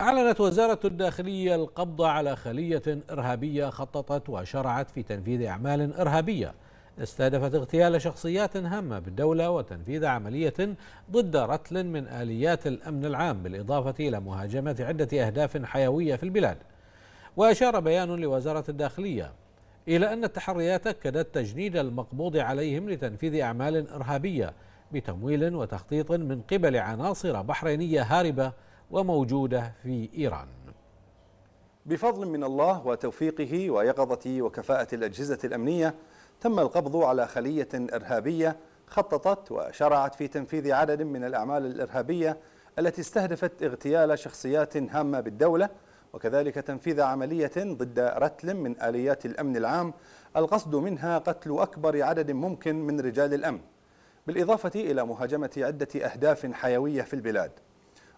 أعلنت وزارة الداخلية القبض على خلية إرهابية خططت وشرعت في تنفيذ أعمال إرهابية استهدفت اغتيال شخصيات هامة بالدولة وتنفيذ عملية ضد رتل من آليات الأمن العام بالإضافة إلى مهاجمة عدة أهداف حيوية في البلاد وأشار بيان لوزارة الداخلية إلى أن التحريات أكدت تجنيد المقبوض عليهم لتنفيذ أعمال إرهابية بتمويل وتخطيط من قبل عناصر بحرينية هاربة وموجودة في إيران بفضل من الله وتوفيقه ويقظة وكفاءة الأجهزة الأمنية تم القبض على خلية إرهابية خططت وشرعت في تنفيذ عدد من الأعمال الإرهابية التي استهدفت اغتيال شخصيات هامة بالدولة وكذلك تنفيذ عملية ضد رتل من آليات الأمن العام القصد منها قتل أكبر عدد ممكن من رجال الأمن بالإضافة إلى مهاجمة عدة أهداف حيوية في البلاد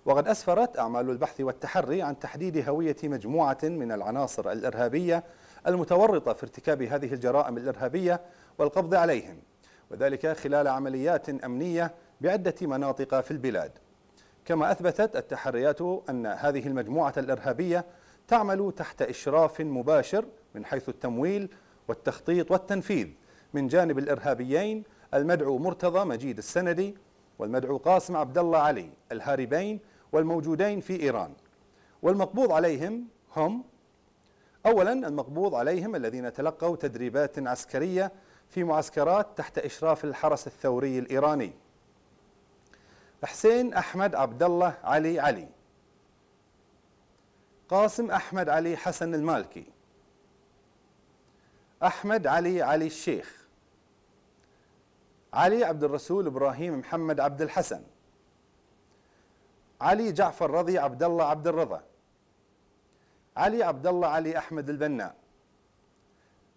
وقد أسفرت أعمال البحث والتحري عن تحديد هوية مجموعة من العناصر الإرهابية المتورطة في ارتكاب هذه الجرائم الإرهابية والقبض عليهم وذلك خلال عمليات أمنية بعدة مناطق في البلاد كما أثبتت التحريات أن هذه المجموعة الإرهابية تعمل تحت إشراف مباشر من حيث التمويل والتخطيط والتنفيذ من جانب الإرهابيين المدعو مرتضى مجيد السندي والمدعو قاسم عبد الله علي الهاربين والموجودين في إيران والمقبوض عليهم هم أولا المقبوض عليهم الذين تلقوا تدريبات عسكرية في معسكرات تحت إشراف الحرس الثوري الإيراني حسين أحمد عبد الله علي علي قاسم أحمد علي حسن المالكي أحمد علي علي الشيخ علي عبد الرسول إبراهيم محمد عبد الحسن علي جعفر رضي عبد الله عبد الرضا علي عبد الله علي أحمد البناء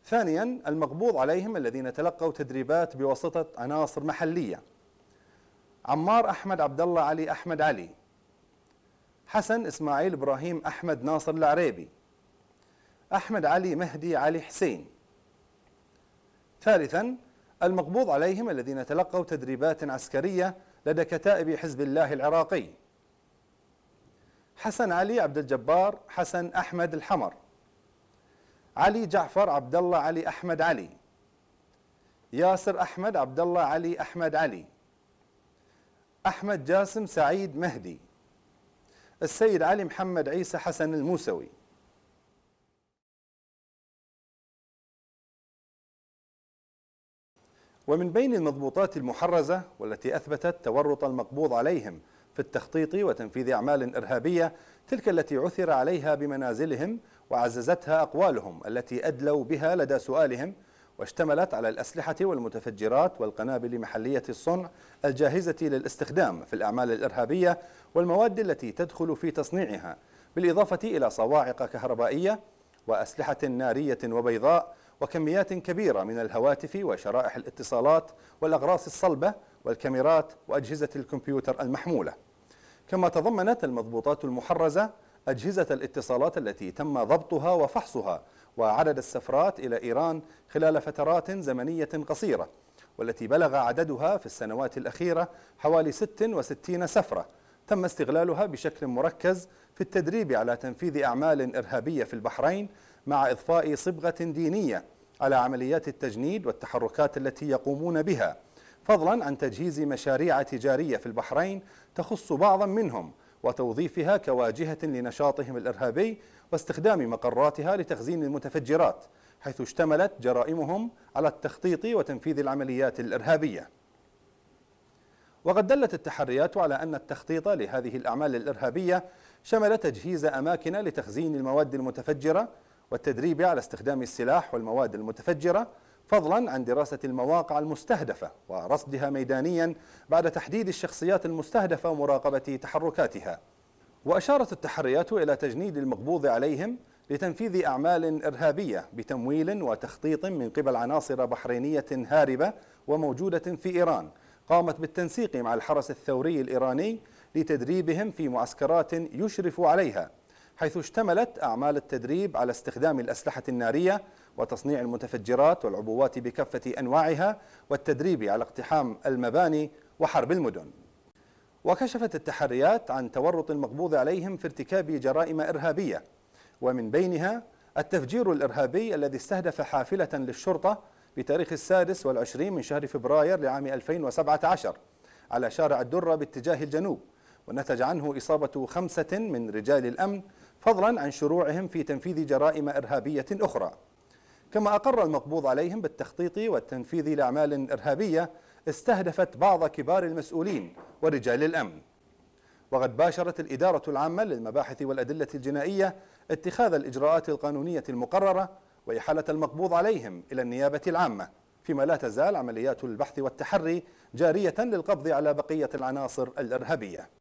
ثانيا المقبوض عليهم الذين تلقوا تدريبات بواسطة عناصر محلية عمار أحمد عبد الله علي أحمد علي حسن إسماعيل إبراهيم أحمد ناصر العريبي أحمد علي مهدي علي حسين ثالثا المقبوض عليهم الذين تلقوا تدريبات عسكرية لدى كتائب حزب الله العراقي حسن علي عبد الجبار حسن أحمد الحمر علي جعفر عبد الله علي أحمد علي ياسر أحمد عبد الله علي أحمد علي أحمد جاسم سعيد مهدي السيد علي محمد عيسى حسن الموسوي ومن بين المضبوطات المحرزة والتي أثبتت تورط المقبوض عليهم في التخطيط وتنفيذ أعمال إرهابية تلك التي عثر عليها بمنازلهم وعززتها أقوالهم التي أدلوا بها لدى سؤالهم واشتملت على الأسلحة والمتفجرات والقنابل محلية الصنع الجاهزة للاستخدام في الأعمال الإرهابية والمواد التي تدخل في تصنيعها بالإضافة إلى صواعق كهربائية وأسلحة نارية وبيضاء وكميات كبيرة من الهواتف وشرائح الاتصالات والأغراس الصلبة والكاميرات وأجهزة الكمبيوتر المحمولة كما تضمنت المضبوطات المحرزة أجهزة الاتصالات التي تم ضبطها وفحصها وعدد السفرات إلى إيران خلال فترات زمنية قصيرة والتي بلغ عددها في السنوات الأخيرة حوالي 66 سفرة تم استغلالها بشكل مركز في التدريب على تنفيذ أعمال إرهابية في البحرين مع إضفاء صبغة دينية على عمليات التجنيد والتحركات التي يقومون بها فضلا عن تجهيز مشاريع تجارية في البحرين تخص بعضا منهم وتوظيفها كواجهة لنشاطهم الإرهابي واستخدام مقراتها لتخزين المتفجرات حيث اشتملت جرائمهم على التخطيط وتنفيذ العمليات الإرهابية وقد دلت التحريات على أن التخطيط لهذه الأعمال الإرهابية شمل تجهيز أماكن لتخزين المواد المتفجرة والتدريب على استخدام السلاح والمواد المتفجرة فضلا عن دراسة المواقع المستهدفة ورصدها ميدانيا بعد تحديد الشخصيات المستهدفة ومراقبة تحركاتها وأشارت التحريات إلى تجنيد المقبوض عليهم لتنفيذ أعمال إرهابية بتمويل وتخطيط من قبل عناصر بحرينية هاربة وموجودة في إيران قامت بالتنسيق مع الحرس الثوري الإيراني لتدريبهم في معسكرات يشرف عليها حيث اشتملت أعمال التدريب على استخدام الأسلحة النارية وتصنيع المتفجرات والعبوات بكافة أنواعها والتدريب على اقتحام المباني وحرب المدن وكشفت التحريات عن تورط المقبوض عليهم في ارتكاب جرائم إرهابية ومن بينها التفجير الإرهابي الذي استهدف حافلة للشرطة بتاريخ السادس والعشرين من شهر فبراير لعام 2017 على شارع الدرة باتجاه الجنوب ونتج عنه إصابة خمسة من رجال الأمن فضلا عن شروعهم في تنفيذ جرائم إرهابية أخرى كما أقر المقبوض عليهم بالتخطيط والتنفيذ لأعمال إرهابية استهدفت بعض كبار المسؤولين ورجال الأمن وقد باشرت الإدارة العامة للمباحث والأدلة الجنائية اتخاذ الإجراءات القانونية المقررة وإحالة المقبوض عليهم إلى النيابة العامة فيما لا تزال عمليات البحث والتحري جارية للقبض على بقية العناصر الإرهابية